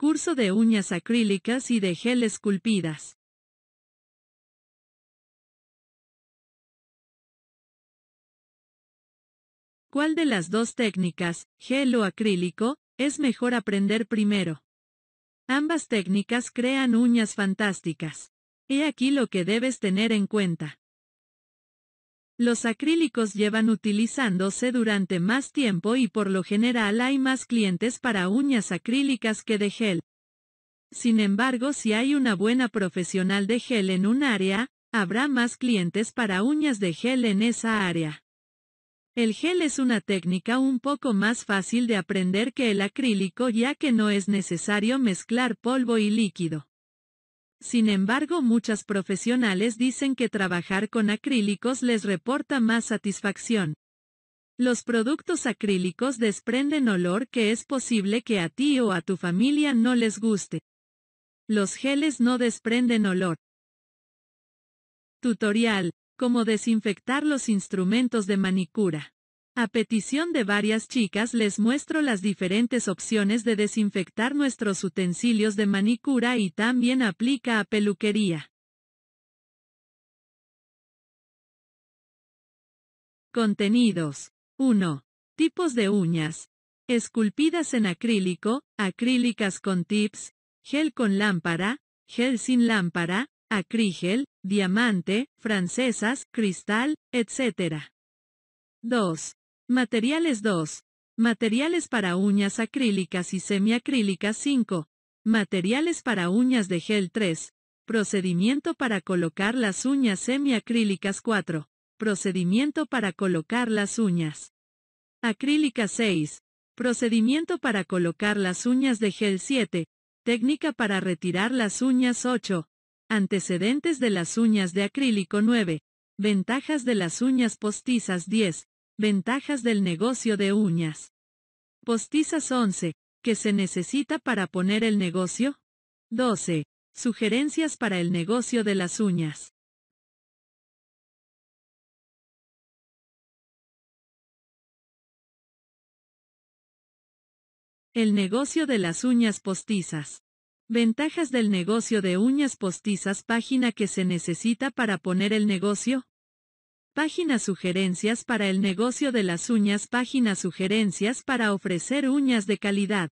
Curso de uñas acrílicas y de gel esculpidas. ¿Cuál de las dos técnicas, gel o acrílico, es mejor aprender primero? Ambas técnicas crean uñas fantásticas. He aquí lo que debes tener en cuenta. Los acrílicos llevan utilizándose durante más tiempo y por lo general hay más clientes para uñas acrílicas que de gel. Sin embargo, si hay una buena profesional de gel en un área, habrá más clientes para uñas de gel en esa área. El gel es una técnica un poco más fácil de aprender que el acrílico ya que no es necesario mezclar polvo y líquido. Sin embargo, muchas profesionales dicen que trabajar con acrílicos les reporta más satisfacción. Los productos acrílicos desprenden olor que es posible que a ti o a tu familia no les guste. Los geles no desprenden olor. Tutorial. Cómo desinfectar los instrumentos de manicura. A petición de varias chicas les muestro las diferentes opciones de desinfectar nuestros utensilios de manicura y también aplica a peluquería. Contenidos. 1. Tipos de uñas. Esculpidas en acrílico, acrílicas con tips, gel con lámpara, gel sin lámpara, acrígel, diamante, francesas, cristal, etc. 2. Materiales 2. Materiales para uñas acrílicas y semiacrílicas 5. Materiales para uñas de gel 3. Procedimiento para colocar las uñas semiacrílicas 4. Procedimiento para colocar las uñas. Acrílicas 6. Procedimiento para colocar las uñas de gel 7. Técnica para retirar las uñas 8. Antecedentes de las uñas de acrílico 9. Ventajas de las uñas postizas 10. Ventajas del negocio de uñas. Postizas 11. ¿Qué se necesita para poner el negocio? 12. Sugerencias para el negocio de las uñas. El negocio de las uñas postizas. Ventajas del negocio de uñas postizas. Página que se necesita para poner el negocio. Páginas sugerencias para el negocio de las uñas. Páginas sugerencias para ofrecer uñas de calidad.